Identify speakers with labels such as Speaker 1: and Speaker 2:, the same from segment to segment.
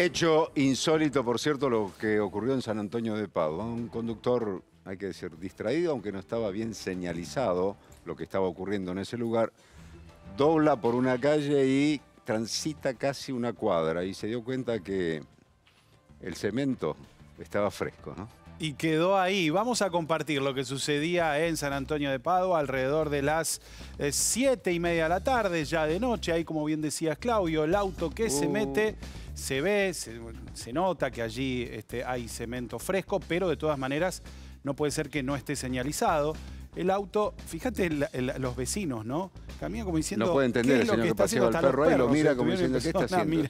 Speaker 1: Hecho insólito, por cierto, lo que ocurrió en San Antonio de Padua. Un conductor, hay que decir, distraído, aunque no estaba bien señalizado lo que estaba ocurriendo en ese lugar, dobla por una calle y transita casi una cuadra y se dio cuenta que el cemento estaba fresco, ¿no?
Speaker 2: y quedó ahí. Vamos a compartir lo que sucedía en San Antonio de Pado alrededor de las eh, siete y media de la tarde, ya de noche. Ahí, como bien decías, Claudio, el auto que se uh. mete, se ve, se, nota que allí este, hay cemento fresco, pero de todas maneras no puede ser que no esté señalizado. El auto, fíjate los vecinos, ¿no? Camina como diciendo. No entender señor lo que, está haciendo? perro y lo mira como diciendo, ¿qué está haciendo?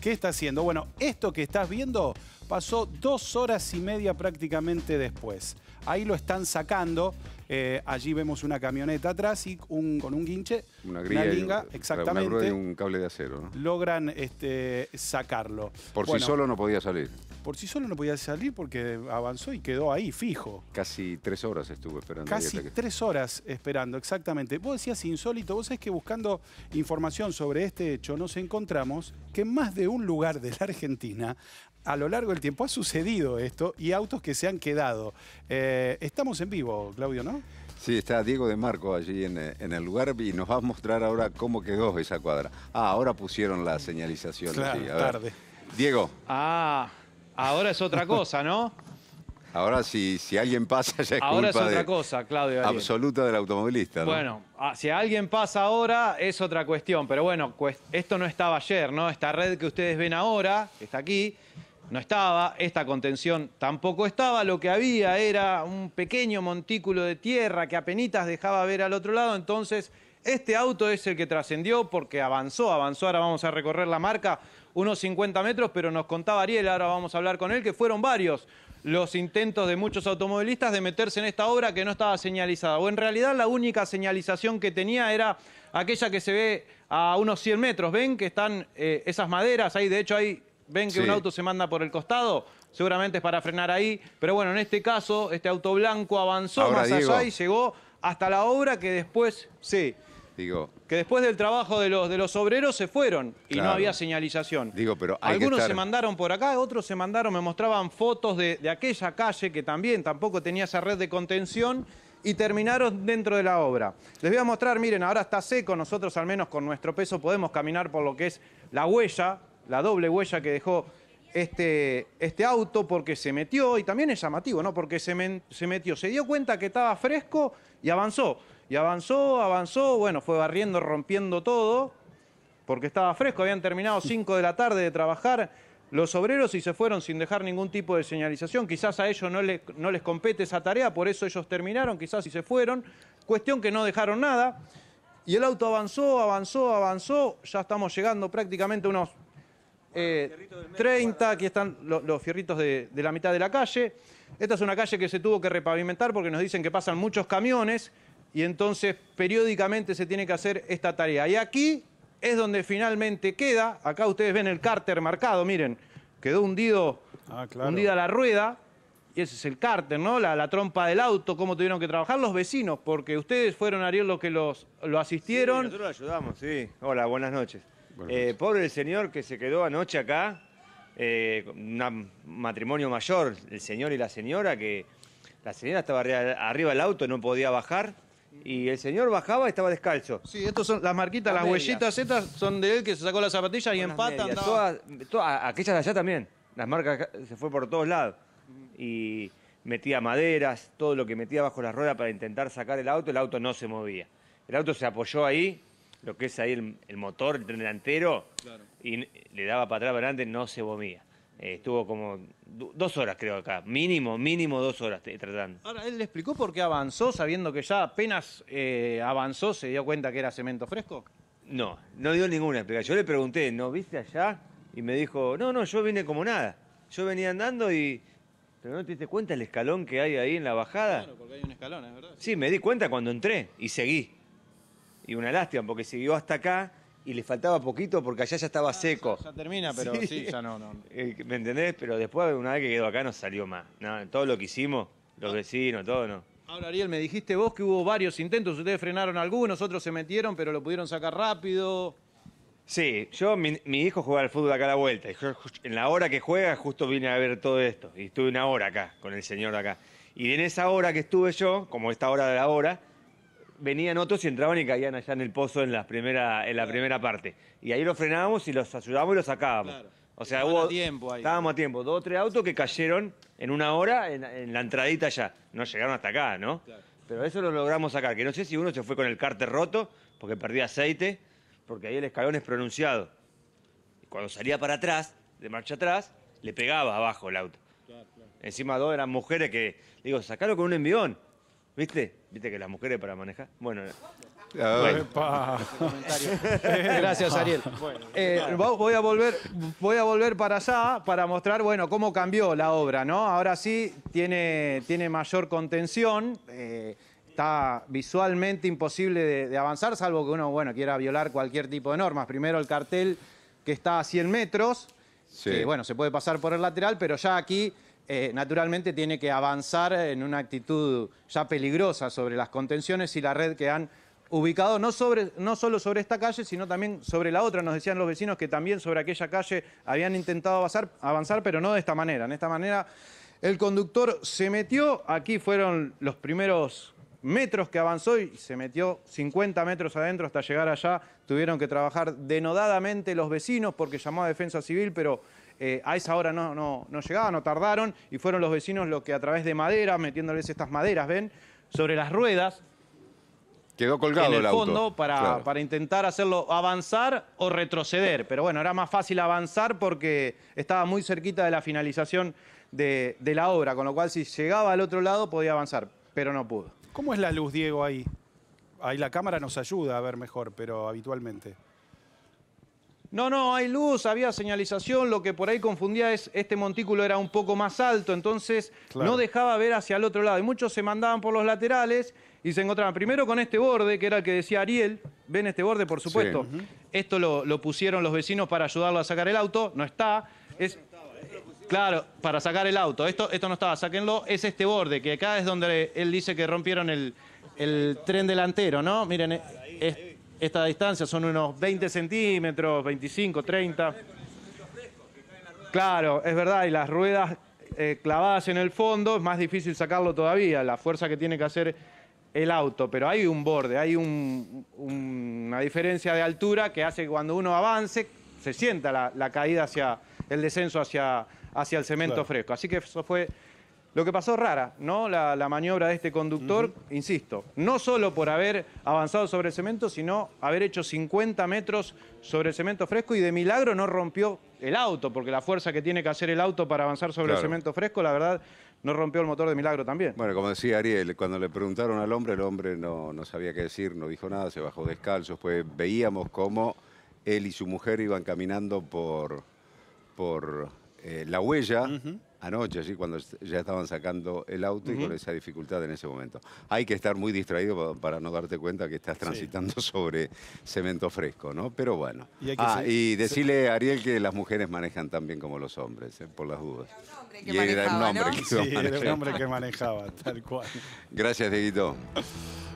Speaker 2: ¿Qué está haciendo? Bueno, esto que estás viendo pasó dos horas y media prácticamente después. Ahí lo están sacando. Eh, allí vemos una camioneta atrás y con un guinche, una, grilla linga, exactamente.
Speaker 1: un cable de acero.
Speaker 2: Logran este, sacarlo. Por sí solo no podía salir por sí solo no podía salir porque avanzó y quedó
Speaker 1: ahí, fijo. Casi tres horas estuvo esperando. Casi
Speaker 2: tres horas esperando, exactamente. Vos decías insólito, vos sabés que buscando información sobre este hecho nos encontramos que en más de un lugar de la Argentina a lo largo del tiempo ha sucedido esto y autos que se han quedado. Eh, estamos en vivo, Claudio, ¿no?
Speaker 1: Sí, está Diego de Marco allí eh, en, el lugar y nos va a mostrar ahora cómo quedó esa cuadra. Ah, ahora pusieron la señalización. Claro, tarde. Diego.
Speaker 3: Ah, Ahora es otra cosa, ¿no?
Speaker 1: Ahora si, si alguien pasa ya es ahora es otra cosa, Claudio. Absoluta del automovilista. Bueno,
Speaker 3: ah, si alguien pasa ahora es otra cuestión, pero bueno, esto no estaba ayer, ¿no? Esta red que ustedes ven ahora, está aquí, no estaba, esta contención tampoco estaba, lo que había era un pequeño montículo de tierra que apenas dejaba ver al otro lado, entonces este auto es el que trascendió porque avanzó, avanzó. Ahora vamos a recorrer la marca unos 50 metros, pero nos contaba Ariel, ahora vamos a hablar con él, que fueron varios los intentos de muchos automovilistas de meterse en esta obra que no estaba señalizada. O en realidad la única señalización que tenía era aquella que se ve a unos 100 metros. ¿Ven que están eh, esas maderas ahí? De hecho, ahí ven que un auto se manda por el costado. Seguramente es para frenar ahí. Pero bueno, en este caso, este auto blanco avanzó más allá y llegó hasta la obra que después... Sí que después del trabajo de los, de los obreros se fueron y no había señalización.
Speaker 1: Digo, pero Algunos se
Speaker 3: mandaron por acá, otros se mandaron, me mostraban fotos de, aquella calle que también tampoco tenía esa red de contención y terminaron dentro de la obra. Les voy a mostrar, miren, ahora está seco, nosotros al menos con nuestro peso podemos caminar por lo que es la huella, la doble huella que dejó este, este auto porque se metió, y también es llamativo, ¿no? Porque se metió, se dio cuenta que estaba fresco y avanzó. Y avanzó, avanzó, bueno, fue barriendo, rompiendo todo, porque estaba fresco, habían terminado 5 de la tarde de trabajar los obreros y se fueron sin dejar ningún tipo de señalización. Quizás a ellos no, no les compete esa tarea, por eso ellos terminaron, quizás y se fueron. Cuestión que no dejaron nada. Y el auto avanzó, avanzó, avanzó. Ya estamos llegando prácticamente unos 30, eh, aquí están los, fierritos de, de la mitad de la calle. Esta es una calle que se tuvo que repavimentar porque nos dicen que pasan muchos camiones y entonces periódicamente se tiene que hacer esta tarea. Y aquí es donde finalmente queda, acá ustedes ven el cárter marcado, miren, quedó hundido, ah, hundida la rueda, y ese es el cárter, ¿no? La, la, trompa del auto, cómo tuvieron que trabajar los vecinos, porque ustedes fueron, Ariel, los que los, lo asistieron. nosotros lo
Speaker 4: ayudamos, sí. Hola, buenas eh, noches. pobre el señor que se quedó anoche acá, eh, un matrimonio mayor, el señor y la señora, que la señora estaba arriba, del auto, y no podía bajar, y el señor bajaba y estaba descalzo. Sí, estas son las marquitas, las, huellitas
Speaker 3: estas son de él que se sacó las zapatillas y empatan. Todas,
Speaker 4: aquellas de allá también. Las marcas se fue por todos lados. Y metía maderas, todo lo que metía bajo las ruedas para intentar sacar el auto, el auto no se movía. El auto se apoyó ahí, lo que es ahí el, motor, el tren delantero, y le daba para atrás, para adelante, no se movía. Eh, estuvo como dos horas, creo, acá. Mínimo, mínimo dos horas tratando. Ahora, ¿él le explicó por qué avanzó sabiendo que ya apenas
Speaker 3: eh, avanzó
Speaker 4: se dio cuenta que era cemento fresco? No, no dio ninguna explicación. Yo le pregunté, ¿no viste allá? Y me dijo, no, no, yo vine como nada. Yo venía andando y... ¿Pero no te diste cuenta el escalón que hay ahí en la bajada? Claro,
Speaker 3: porque hay un escalón, es verdad.
Speaker 4: Sí, me di cuenta cuando entré y seguí. Y una lástima, porque siguió hasta acá y le faltaba poquito porque allá ya estaba ah, seco. Ya,
Speaker 3: termina, pero sí, ya no, no.
Speaker 4: Eh, ¿Me entendés? Pero después, una vez que quedó acá, no salió más. todo lo que hicimos, los ah. vecinos, todo, no.
Speaker 3: Ahora, Ariel, me dijiste vos que hubo varios intentos, ustedes frenaron algunos, otros se metieron, pero lo pudieron sacar rápido.
Speaker 4: Sí, yo, mi, hijo juega al fútbol acá a la vuelta. en la hora que juega, justo vine a ver todo esto. Y estuve una hora acá, con el señor acá. Y en esa hora que estuve yo, como esta hora de la hora, venían otros y entraban y caían allá en el pozo en la primera, en la primera parte. Y ahí los frenábamos y los ayudábamos y los sacábamos. O sea, hubo, estábamos a tiempo. Dos o tres autos que cayeron en una hora en, la entradita allá. No llegaron hasta acá, ¿no? Pero eso lo logramos sacar. Que no sé si uno se fue con el cárter roto porque perdía aceite, porque ahí el escalón es pronunciado. Y cuando salía para atrás, de marcha atrás, le pegaba abajo el auto. Encima dos eran mujeres que, digo, sacalo con un envión. ¿Viste? ¿Viste que las mujeres para manejar? Bueno.
Speaker 2: Gracias, Ariel. Eh,
Speaker 4: voy, a volver,
Speaker 3: voy a volver para allá para mostrar, bueno, cómo cambió la obra, ¿no? Ahora sí tiene, tiene mayor contención. Eh, está visualmente imposible de, avanzar, salvo que uno, bueno, quiera violar cualquier tipo de normas. Primero el cartel que está a 100 metros, que, bueno, se puede pasar por el lateral, pero ya aquí eh, naturalmente tiene que avanzar en una actitud ya peligrosa sobre las contenciones y la red que han ubicado no, sobre, no solo sobre esta calle, sino también sobre la otra. Nos decían los vecinos que también sobre aquella calle habían intentado avanzar, avanzar pero no de esta manera. En esta manera el conductor se metió, aquí fueron los primeros metros que avanzó y se metió 50 metros adentro hasta llegar allá. Tuvieron que trabajar denodadamente los vecinos porque llamó a Defensa Civil, pero eh, a esa hora no, no, no llegaban, no tardaron, y fueron los vecinos los que a través de madera, metiéndoles estas maderas, ven, sobre las ruedas,
Speaker 1: Quedó colgado en el, fondo para,
Speaker 3: intentar hacerlo avanzar o retroceder. Pero bueno, era más fácil avanzar porque estaba muy cerquita de la finalización de, de, la obra, con lo cual si
Speaker 2: llegaba al otro lado podía avanzar, pero no pudo. ¿Cómo es la luz, Diego, ahí? Ahí la cámara nos ayuda a ver mejor, pero habitualmente. No, no, hay luz, había
Speaker 3: señalización, lo que por ahí confundía es este montículo era un poco más alto, entonces no dejaba ver hacia el otro lado. Y muchos se mandaban por los laterales y se encontraban primero con este borde, que era el que decía Ariel, ven este borde, por supuesto. Esto lo, pusieron los vecinos para ayudarlo a sacar el auto, no está. Es, Claro, para sacar el auto. Esto, esto no estaba, sáquenlo. Es este borde, que acá es donde él dice que rompieron el, tren delantero, ¿no? Miren, es, esta distancia son unos 20 centímetros, 25, 30. Claro, es verdad, y las ruedas eh, clavadas en el fondo es más difícil sacarlo todavía, la fuerza que tiene que hacer el auto, pero hay un borde, hay una diferencia de altura que hace que cuando uno avance se sienta la, caída hacia el descenso hacia, hacia el cemento fresco. Así que eso fue lo que pasó rara, ¿no? La, maniobra de este conductor, insisto, no solo por haber avanzado sobre el cemento, sino haber hecho 50 metros sobre el cemento fresco y de milagro no rompió el auto, porque la fuerza que tiene que hacer el auto para avanzar sobre el cemento
Speaker 1: fresco, la verdad, no rompió el motor de milagro también. Bueno, como decía Ariel, cuando le preguntaron al hombre, el hombre no, sabía qué decir, no dijo nada, se bajó descalzo, pues veíamos cómo él y su mujer iban caminando por, por eh, la huella anoche, allí cuando ya estaban sacando el auto y con esa dificultad en ese momento. Hay que estar muy distraído para no darte cuenta que estás transitando sobre cemento fresco, ¿no? Pero bueno. Y, ah, y decirle a Ariel que las mujeres manejan tan bien como los hombres, ¿eh? por las dudas. Y era un hombre que manejaba. Sí, era un hombre que
Speaker 2: manejaba, tal cual.
Speaker 1: Gracias, Dieguito.